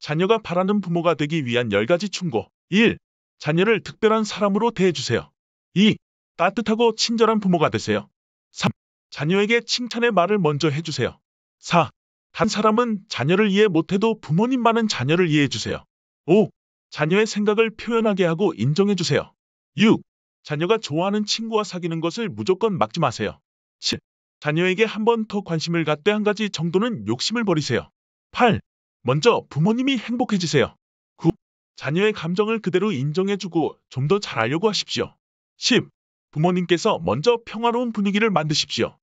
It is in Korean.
자녀가 바라는 부모가 되기 위한 10가지 충고 1. 자녀를 특별한 사람으로 대해주세요. 2. 따뜻하고 친절한 부모가 되세요. 3. 자녀에게 칭찬의 말을 먼저 해주세요. 4. 한 사람은 자녀를 이해 못해도 부모님만은 자녀를 이해해주세요. 5. 자녀의 생각을 표현하게 하고 인정해주세요. 6. 자녀가 좋아하는 친구와 사귀는 것을 무조건 막지 마세요. 7. 자녀에게 한 번 더 관심을 갖되 한 가지 정도는 욕심을 버리세요. 8. 먼저 부모님이 행복해지세요. 9. 자녀의 감정을 그대로 인정해주고 좀 더 잘하려고 하십시오. 10. 부모님께서 먼저 평화로운 분위기를 만드십시오.